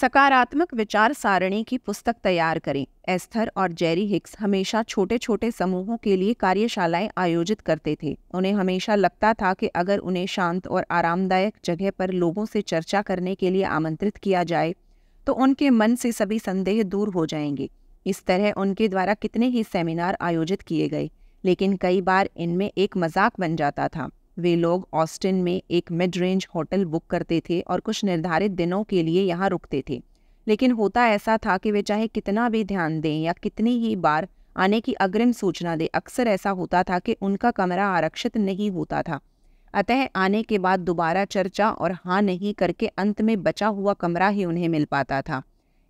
सकारात्मक विचार सारणी की पुस्तक तैयार करें एस्थर और जेरी हिक्स हमेशा छोटे छोटे समूहों के लिए कार्यशालाएं आयोजित करते थे उन्हें हमेशा लगता था कि अगर उन्हें शांत और आरामदायक जगह पर लोगों से चर्चा करने के लिए आमंत्रित किया जाए तो उनके मन से सभी संदेह दूर हो जाएंगे इस तरह उनके द्वारा कितने ही सेमिनार आयोजित किए गए लेकिन कई बार इनमें एक मजाक बन जाता था वे लोग ऑस्टिन में एक मिड रेंज होटल बुक करते थे और कुछ निर्धारित दिनों के लिए यहाँ रुकते थे लेकिन होता ऐसा था कि वे चाहे कितना भी ध्यान दें या कितनी ही बार आने की अग्रिम सूचना दें अक्सर ऐसा होता था कि उनका कमरा आरक्षित नहीं होता था अतः आने के बाद दोबारा चर्चा और हाँ नहीं करके अंत में बचा हुआ कमरा ही उन्हें मिल पाता था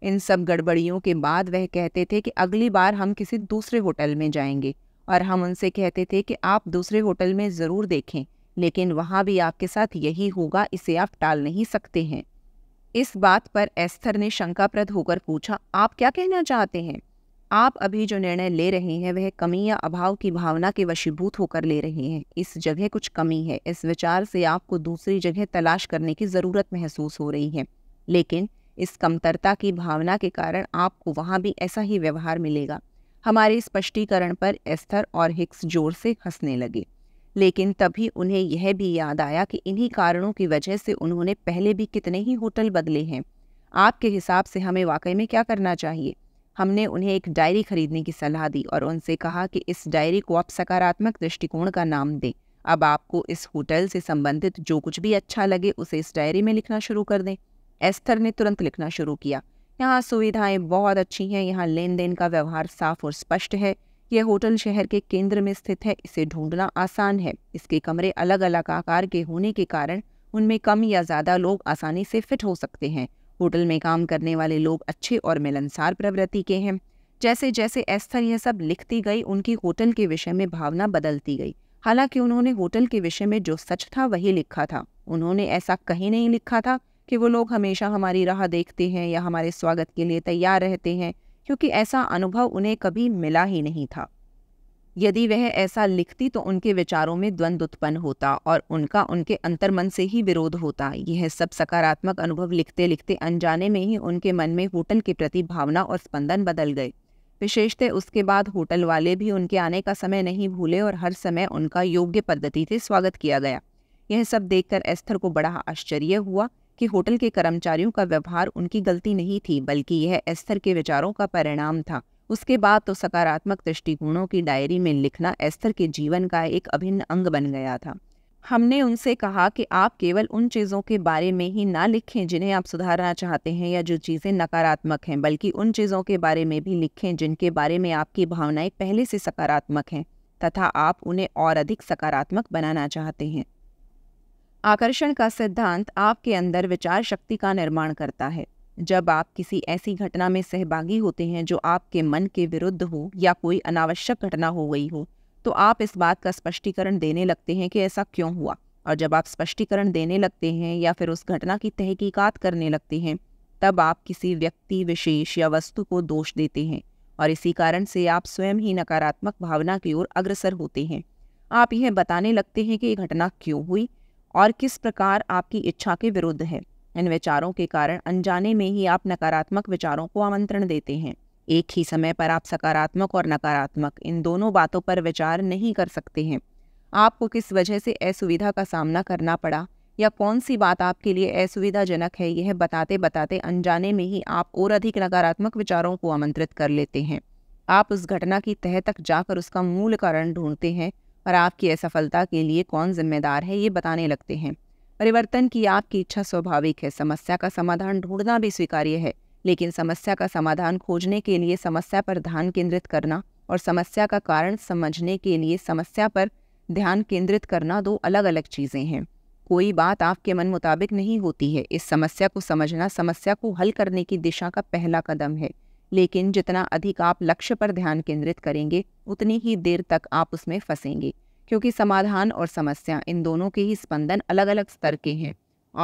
इन सब गड़बड़ियों के बाद वह कहते थे कि अगली बार हम किसी दूसरे होटल में जाएंगे और हम उनसे कहते थे कि आप दूसरे होटल में ज़रूर देखें लेकिन वहाँ भी आपके साथ यही होगा इसे आप टाल नहीं सकते हैं इस बात पर एस्थर ने शंकाप्रद होकर पूछा आप क्या कहना चाहते हैं आप अभी जो निर्णय ले रहे हैं वह कमी या अभाव की भावना के वशीभूत होकर ले रहे हैं इस जगह कुछ कमी है इस विचार से आपको दूसरी जगह तलाश करने की ज़रूरत महसूस हो रही है लेकिन इस कमतरता की भावना के कारण आपको वहाँ भी ऐसा ही व्यवहार मिलेगा हमारे स्पष्टीकरण पर एस्थर और हिक्स जोर से हंसने लगे लेकिन तभी उन्हें यह भी याद आया कि इन्हीं कारणों की वजह से उन्होंने पहले भी कितने ही होटल बदले हैं आपके हिसाब से हमें वाकई में क्या करना चाहिए हमने उन्हें एक डायरी खरीदने की सलाह दी और उनसे कहा कि इस डायरी को आप सकारात्मक दृष्टिकोण का नाम दें अब आपको इस होटल से संबंधित जो कुछ भी अच्छा लगे उसे इस डायरी में लिखना शुरू कर दें एस्थर ने तुरंत लिखना शुरू किया यहाँ सुविधाएं बहुत अच्छी हैं यहाँ लेन देन का व्यवहार साफ और स्पष्ट है यह होटल शहर के केंद्र में स्थित है इसे ढूंढना आसान है इसके कमरे अलग अलग आकार के होने के कारण उनमें कम या ज़्यादा लोग आसानी से फिट हो सकते हैं होटल में काम करने वाले लोग अच्छे और मिलनसार प्रवृत्ति के हैं जैसे जैसे एस्थर यह सब लिखती गई उनकी होटल के विषय में भावना बदलती गई हालांकि उन्होंने होटल के विषय में जो सच था वही लिखा था उन्होंने ऐसा कहीं नहीं लिखा था कि वो लोग हमेशा हमारी राह देखते हैं या हमारे स्वागत के लिए तैयार रहते हैं क्योंकि ऐसा अनुभव उन्हें कभी मिला ही नहीं था यदि वह ऐसा लिखती तो उनके विचारों में द्वंद्व उत्पन्न होता और उनका उनके अंतर्मन से ही विरोध होता यह सब सकारात्मक अनुभव लिखते लिखते अनजाने में ही उनके मन में होटल के प्रति भावना और स्पंदन बदल गए विशेषतः उसके बाद होटल वाले भी उनके आने का समय नहीं भूले और हर समय उनका योग्य पद्धति से स्वागत किया गया यह सब देखकर एस्थर को बड़ा आश्चर्य हुआ कि होटल के कर्मचारियों का व्यवहार उनकी गलती नहीं थी बल्कि यह एस्थर के विचारों का परिणाम था उसके बाद तो सकारात्मक दृष्टिकोणों की डायरी में लिखना एस्थर के जीवन का एक अभिन्न अंग बन गया था हमने उनसे कहा कि आप केवल उन चीज़ों के बारे में ही ना लिखें जिन्हें आप सुधारना चाहते हैं या जो चीज़ें नकारात्मक हैं बल्कि उन चीज़ों के बारे में भी लिखें जिनके बारे में आपकी भावनाएं पहले से सकारात्मक हैं तथा आप उन्हें और अधिक सकारात्मक बनाना चाहते हैं आकर्षण का सिद्धांत आपके अंदर विचार शक्ति का निर्माण करता है जब आप किसी ऐसी घटना में सहभागी होते हैं जो आपके मन के विरुद्ध हो या कोई अनावश्यक घटना हो गई हो तो आप इस बात का स्पष्टीकरण देने लगते हैं कि ऐसा क्यों हुआ और जब आप स्पष्टीकरण देने लगते हैं या फिर उस घटना की तहकीकात करने लगते हैं तब आप किसी व्यक्ति विशेष या वस्तु को दोष देते हैं और इसी कारण से आप स्वयं ही नकारात्मक भावना की ओर अग्रसर होते हैं आप यह बताने लगते हैं कि ये घटना क्यों हुई और किस प्रकार आपकी इच्छा के विरुद्ध है इन विचारों के कारण अनजाने में ही आप नकारात्मक विचारों को आमंत्रण देते हैं एक ही समय पर आप सकारात्मक और नकारात्मक इन दोनों बातों पर विचार नहीं कर सकते हैं आपको किस वजह से असुविधा का सामना करना पड़ा या कौन सी बात आपके लिए असुविधाजनक है यह बताते बताते अनजाने में ही आप और अधिक नकारात्मक विचारों को आमंत्रित कर लेते हैं आप उस घटना की तह तक जाकर उसका मूल कारण ढूंढते हैं और आपकी असफलता के लिए कौन जिम्मेदार है ये बताने लगते हैं परिवर्तन की आपकी इच्छा स्वाभाविक है समस्या का समाधान ढूंढना भी स्वीकार्य है लेकिन समस्या का समाधान खोजने के लिए समस्या पर ध्यान केंद्रित करना और समस्या का कारण समझने के लिए समस्या पर ध्यान केंद्रित करना दो अलग अलग चीज़ें हैं कोई बात आपके मन मुताबिक नहीं होती है इस समस्या को समझना समस्या को हल करने की दिशा का पहला कदम है लेकिन जितना अधिक आप लक्ष्य पर ध्यान केंद्रित करेंगे उतनी ही देर तक आप उसमें फंसेंगे क्योंकि समाधान और समस्या इन दोनों के ही स्पंदन अलग अलग स्तर के हैं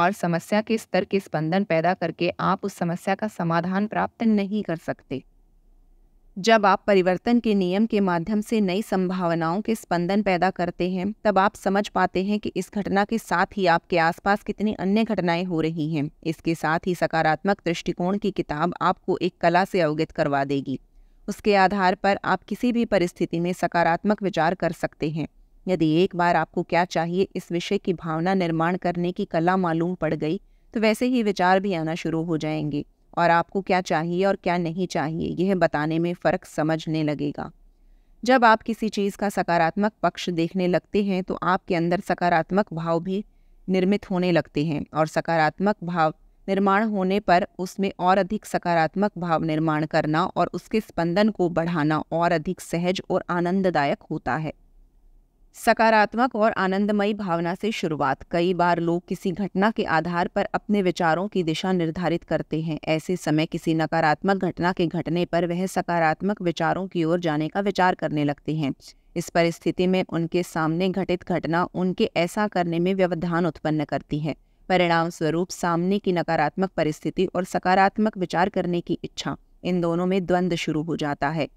और समस्या के स्तर के स्पंदन पैदा करके आप उस समस्या का समाधान प्राप्त नहीं कर सकते जब आप परिवर्तन के नियम के माध्यम से नई संभावनाओं के स्पंदन पैदा करते हैं तब आप समझ पाते हैं कि इस घटना के साथ ही आपके आसपास कितनी अन्य घटनाएं हो रही हैं इसके साथ ही सकारात्मक दृष्टिकोण की किताब आपको एक कला से अवगत करवा देगी उसके आधार पर आप किसी भी परिस्थिति में सकारात्मक विचार कर सकते हैं यदि एक बार आपको क्या चाहिए इस विषय की भावना निर्माण करने की कला मालूम पड़ गई तो वैसे ही विचार भी आना शुरू हो जाएंगे और आपको क्या चाहिए और क्या नहीं चाहिए यह बताने में फ़र्क समझने लगेगा जब आप किसी चीज़ का सकारात्मक पक्ष देखने लगते हैं तो आपके अंदर सकारात्मक भाव भी निर्मित होने लगते हैं और सकारात्मक भाव निर्माण होने पर उसमें और अधिक सकारात्मक भाव निर्माण करना और उसके स्पंदन को बढ़ाना और अधिक सहज और आनंददायक होता है सकारात्मक और आनंदमयी भावना से शुरुआत कई बार लोग किसी घटना के आधार पर अपने विचारों की दिशा निर्धारित करते हैं ऐसे समय किसी नकारात्मक घटना के घटने पर वह सकारात्मक विचारों की ओर जाने का विचार करने लगते हैं इस परिस्थिति में उनके सामने घटित घटना उनके ऐसा करने में व्यवधान उत्पन्न करती है परिणाम स्वरूप सामने की नकारात्मक परिस्थिति और सकारात्मक विचार करने की इच्छा इन दोनों में द्वंद्व शुरू हो जाता है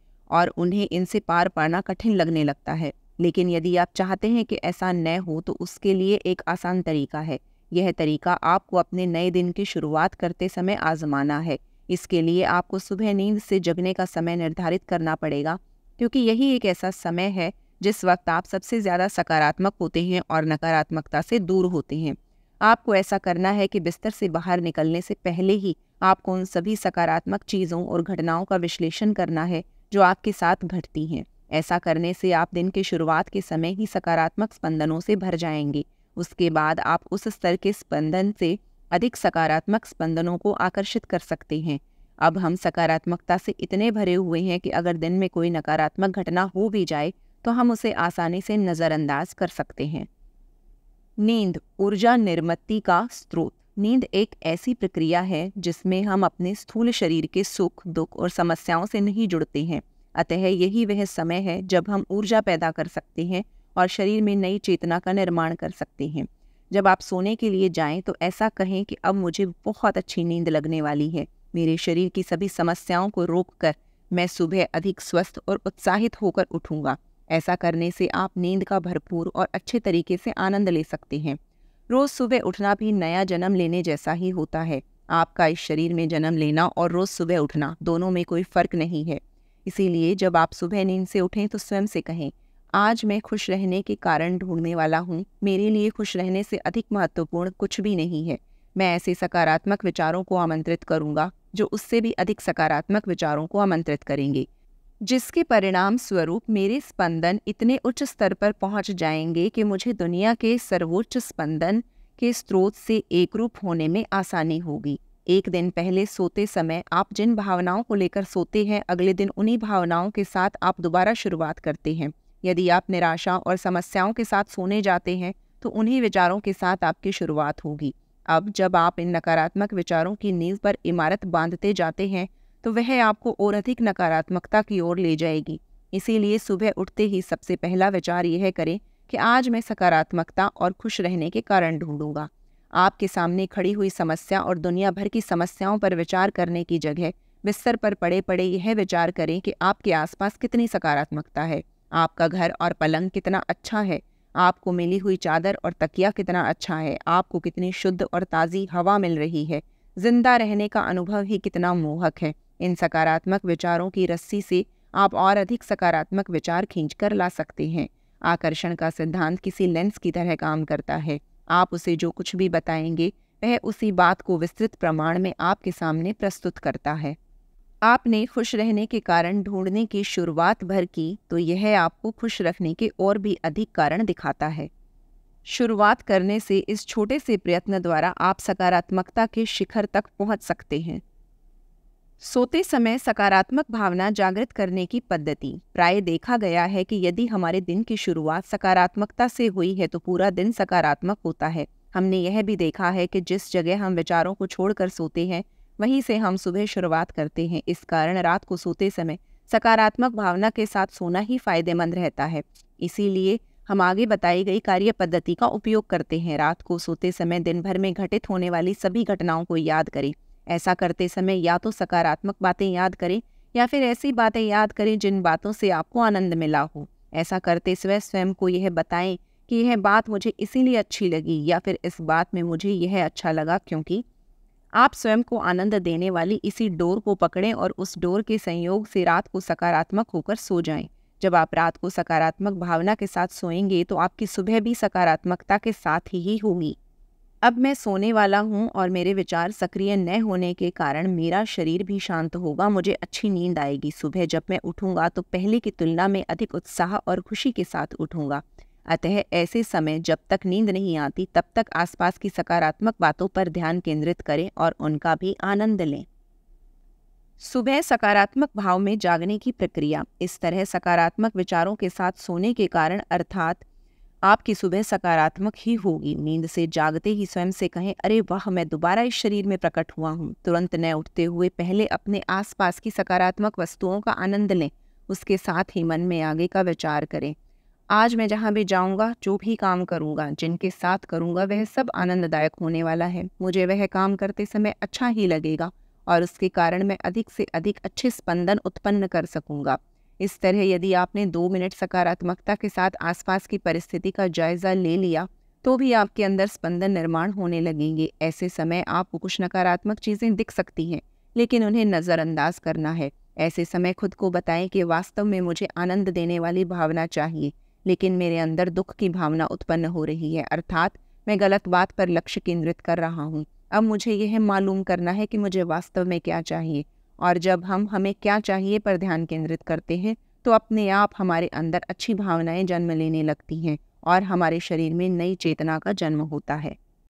और उन्हें इनसे पार पाना कठिन लगने लगता है लेकिन यदि आप चाहते हैं कि ऐसा न हो तो उसके लिए एक आसान तरीका है यह तरीका आपको अपने नए दिन की शुरुआत करते समय आजमाना है इसके लिए आपको सुबह नींद से जगने का समय निर्धारित करना पड़ेगा क्योंकि यही एक ऐसा समय है जिस वक्त आप सबसे ज़्यादा सकारात्मक होते हैं और नकारात्मकता से दूर होते हैं आपको ऐसा करना है कि बिस्तर से बाहर निकलने से पहले ही आपको उन सभी सकारात्मक चीज़ों और घटनाओं का विश्लेषण करना है जो आपके साथ घटती हैं ऐसा करने से आप दिन के शुरुआत के समय ही सकारात्मक स्पंदनों से भर जाएंगे उसके बाद आप उस स्तर के स्पंदन से अधिक सकारात्मक स्पंदनों को आकर्षित कर सकते हैं अब हम सकारात्मकता से इतने भरे हुए हैं कि अगर दिन में कोई नकारात्मक घटना हो भी जाए तो हम उसे आसानी से नज़रअंदाज कर सकते हैं नींद ऊर्जा निर्मति का स्रोत नींद एक ऐसी प्रक्रिया है जिसमें हम अपने स्थूल शरीर के सुख दुख और समस्याओं से नहीं जुड़ते हैं अतः यही वह समय है जब हम ऊर्जा पैदा कर सकते हैं और शरीर में नई चेतना का निर्माण कर सकते हैं जब आप सोने के लिए जाएं तो ऐसा कहें कि अब मुझे बहुत अच्छी नींद लगने वाली है मेरे शरीर की सभी समस्याओं को रोक कर मैं सुबह अधिक स्वस्थ और उत्साहित होकर उठूंगा ऐसा करने से आप नींद का भरपूर और अच्छे तरीके से आनंद ले सकते हैं रोज़ सुबह उठना भी नया जन्म लेने जैसा ही होता है आपका इस शरीर में जन्म लेना और रोज़ सुबह उठना दोनों में कोई फ़र्क नहीं है इसीलिए जब आप सुबह नींद से उठें तो स्वयं से कहें आज मैं खुश रहने के कारण ढूंढने वाला हूँ मेरे लिए खुश रहने से अधिक महत्वपूर्ण कुछ भी नहीं है मैं ऐसे सकारात्मक विचारों को आमंत्रित करूंगा जो उससे भी अधिक सकारात्मक विचारों को आमंत्रित करेंगे जिसके परिणाम स्वरूप मेरे स्पंदन इतने उच्च स्तर पर पहुंच जाएंगे कि मुझे दुनिया के सर्वोच्च स्पंदन के स्रोत से रूप होने में आसानी होगी एक दिन पहले सोते समय आप जिन भावनाओं को लेकर सोते हैं अगले दिन उन्हीं भावनाओं के साथ आप दोबारा शुरुआत करते हैं यदि आप निराशा और समस्याओं के साथ सोने जाते हैं तो उन्हीं विचारों के साथ आपकी शुरुआत होगी अब जब आप इन नकारात्मक विचारों की नींव पर इमारत बांधते जाते हैं तो वह आपको और अधिक नकारात्मकता की ओर ले जाएगी इसीलिए सुबह उठते ही सबसे पहला विचार यह करें कि आज मैं सकारात्मकता और खुश रहने के कारण ढूंढूंगा आपके सामने खड़ी हुई समस्या और दुनिया भर की समस्याओं पर विचार करने की जगह बिस्तर पर पड़े पड़े यह विचार करें कि आपके आसपास कितनी सकारात्मकता है आपका घर और पलंग कितना अच्छा है आपको मिली हुई चादर और तकिया कितना अच्छा है आपको कितनी शुद्ध और ताज़ी हवा मिल रही है जिंदा रहने का अनुभव ही कितना मोहक है इन सकारात्मक विचारों की रस्सी से आप और अधिक सकारात्मक विचार खींच कर ला सकते हैं आकर्षण का सिद्धांत किसी लेंस की तरह काम करता है आप उसे जो कुछ भी बताएंगे वह उसी बात को विस्तृत प्रमाण में आपके सामने प्रस्तुत करता है आपने खुश रहने के कारण ढूंढने की शुरुआत भर की तो यह आपको खुश रखने के और भी अधिक कारण दिखाता है शुरुआत करने से इस छोटे से प्रयत्न द्वारा आप सकारात्मकता के शिखर तक पहुंच सकते हैं सोते समय सकारात्मक भावना जागृत करने की पद्धति प्राय देखा गया है कि यदि हमारे दिन की शुरुआत सकारात्मकता से हुई है तो पूरा दिन सकारात्मक होता है हमने यह भी देखा है कि जिस जगह हम विचारों को छोड़कर सोते हैं वहीं से हम सुबह शुरुआत करते हैं इस कारण रात को सोते समय सकारात्मक भावना के साथ सोना ही फायदेमंद रहता है इसीलिए हम आगे बताई गई कार्य पद्धति का उपयोग करते हैं रात को सोते समय दिन भर में घटित होने वाली सभी घटनाओं को याद करें ऐसा करते समय या तो सकारात्मक बातें याद करें या फिर ऐसी बातें याद करें जिन बातों से आपको आनंद मिला हो ऐसा करते समय स्वयं को यह बताएं कि यह बात मुझे इसीलिए अच्छी लगी या फिर इस बात में मुझे यह अच्छा लगा क्योंकि आप स्वयं को आनंद देने वाली इसी डोर को पकड़ें और उस डोर के संयोग से रात को सकारात्मक होकर सो जाएं। जब आप रात को सकारात्मक भावना के साथ सोएंगे तो आपकी सुबह भी सकारात्मकता के साथ ही, ही होगी अब मैं सोने वाला हूँ और मेरे विचार सक्रिय न होने के कारण मेरा शरीर भी शांत होगा मुझे अच्छी नींद आएगी सुबह जब मैं उठूंगा तो पहले की तुलना में अधिक उत्साह और खुशी के साथ उठूंगा अतः ऐसे समय जब तक नींद नहीं आती तब तक आसपास की सकारात्मक बातों पर ध्यान केंद्रित करें और उनका भी आनंद लें सुबह सकारात्मक भाव में जागने की प्रक्रिया इस तरह सकारात्मक विचारों के साथ सोने के कारण अर्थात आपकी सुबह सकारात्मक ही होगी नींद से जागते ही स्वयं से कहें अरे वाह मैं दोबारा इस शरीर में प्रकट हुआ हूँ तुरंत न उठते हुए पहले अपने आसपास की सकारात्मक वस्तुओं का आनंद लें उसके साथ ही मन में आगे का विचार करें आज मैं जहाँ भी जाऊँगा जो भी काम करूँगा जिनके साथ करूँगा वह सब आनंददायक होने वाला है मुझे वह काम करते समय अच्छा ही लगेगा और उसके कारण मैं अधिक से अधिक अच्छे स्पंदन उत्पन्न कर सकूँगा इस तरह यदि आपने दो मिनट सकारात्मकता के साथ आसपास की परिस्थिति का जायजा ले लिया तो भी आपके अंदर स्पंदन निर्माण होने लगेंगे ऐसे समय आपको कुछ नकारात्मक चीज़ें दिख सकती हैं लेकिन उन्हें नज़रअंदाज करना है ऐसे समय खुद को बताएं कि वास्तव में मुझे आनंद देने वाली भावना चाहिए लेकिन मेरे अंदर दुख की भावना उत्पन्न हो रही है अर्थात मैं गलत बात पर लक्ष्य केंद्रित कर रहा हूँ अब मुझे यह मालूम करना है कि मुझे वास्तव में क्या चाहिए और जब हम हमें क्या चाहिए पर ध्यान केंद्रित करते हैं तो अपने आप हमारे अंदर अच्छी भावनाएं जन्म लेने लगती हैं और हमारे शरीर में नई चेतना का जन्म होता है